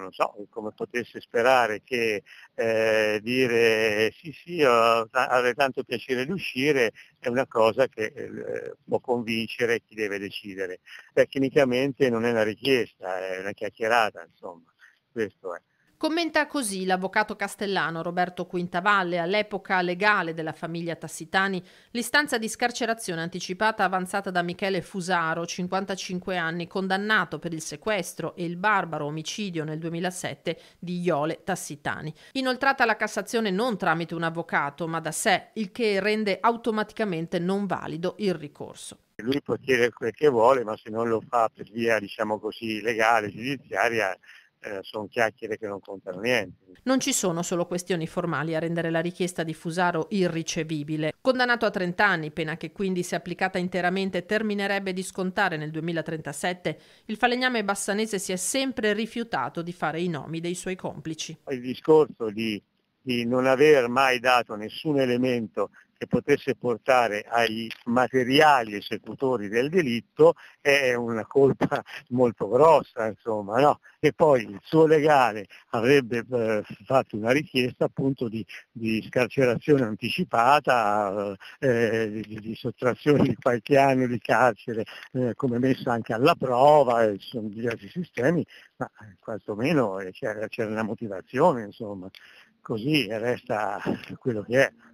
non so come potesse sperare che eh, dire sì sì avrei tanto piacere di uscire è una cosa che eh, può convincere chi deve decidere. Tecnicamente non è una richiesta, è una chiacchierata, insomma, questo è. Commenta così l'avvocato castellano Roberto Quintavalle, all'epoca legale della famiglia Tassitani, l'istanza di scarcerazione anticipata avanzata da Michele Fusaro, 55 anni, condannato per il sequestro e il barbaro omicidio nel 2007 di Iole Tassitani. Inoltrata la Cassazione non tramite un avvocato, ma da sé, il che rende automaticamente non valido il ricorso lui può chiedere quel che vuole, ma se non lo fa per via, diciamo così, legale, giudiziaria, eh, sono chiacchiere che non contano niente. Non ci sono solo questioni formali a rendere la richiesta di Fusaro irricevibile. Condannato a 30 anni, pena che quindi se applicata interamente terminerebbe di scontare nel 2037, il falegname bassanese si è sempre rifiutato di fare i nomi dei suoi complici. Il discorso di, di non aver mai dato nessun elemento che potesse portare ai materiali esecutori del delitto è una colpa molto grossa, insomma, no? E poi il suo legale avrebbe eh, fatto una richiesta appunto di, di scarcerazione anticipata, eh, eh di, di, sottrazione di qualche anno di carcere, eh, come messo anche alla prova, eh, ci sono diversi sistemi, ma quantomeno eh, c'era, c'era una motivazione, insomma, così resta quello che è.